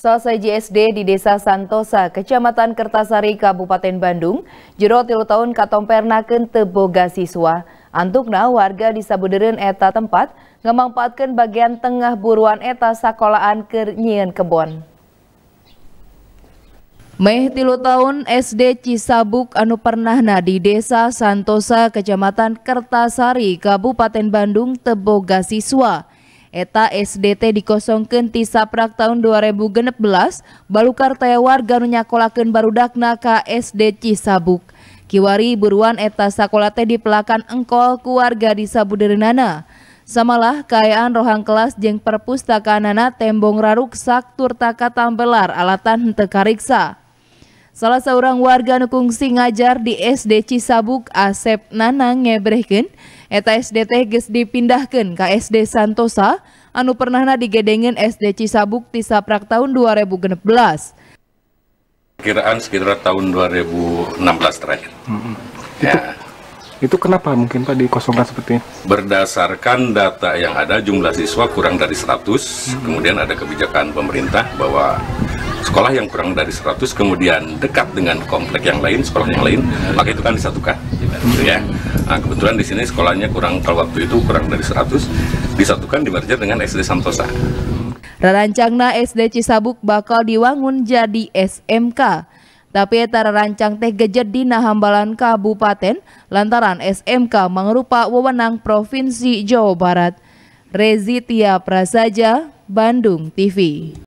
Selesai JSD di Desa Santosa, Kecamatan Kertasari, Kabupaten Bandung, jero tilu tahun katompernakeun teboga siswa. Antukna warga di Sabuderen eta tempat ngamangpaatkeun bagian tengah buruan eta sakolaan kernyian kebon. Meh tilu tahun SD Cisabuk anu pernahna di Desa Santosa, Kecamatan Kertasari, Kabupaten Bandung teboga siswa. Eta SDT dikosongkan ti saprak tahun 2016, balukar taya warga baru dakna ka SD Cisabuk. Kiwari buruan eta sakolate di pelakan engkol keluarga di Sabuderenana. Samalah kekayaan rohang kelas jeng perpustakaanana tembong raruk sak turtaka tambelar alatan tekariksa. Salah seorang warga nukung ngajar di SD Cisabuk Asep Nanang ngebrehken, eta SDT ges dipindahkan ke SD Santosa, anu pernahna digedengin SD Cisabuk di saprak tahun 2016. Kiraan sekitar tahun 2016 terakhir. Mm -hmm. Ya. Itu, itu kenapa mungkin Pak dikosongkan seperti ini? Berdasarkan data yang ada jumlah siswa kurang dari 100, mm -hmm. kemudian ada kebijakan pemerintah bahwa sekolah yang kurang dari 100 kemudian dekat dengan komplek yang lain, sekolah yang lain, maka itu kan disatukan. Gitu ya. Nah, kebetulan di sini sekolahnya kurang kalau waktu itu kurang dari 100 disatukan merger dengan SD Santosa. Rancangna SD Cisabuk bakal diwangun jadi SMK. Tapi etara rancang teh gejet di Nahambalan kabupaten lantaran SMK mengerupa wewenang Provinsi Jawa Barat. Rezitia Prasaja, Bandung TV.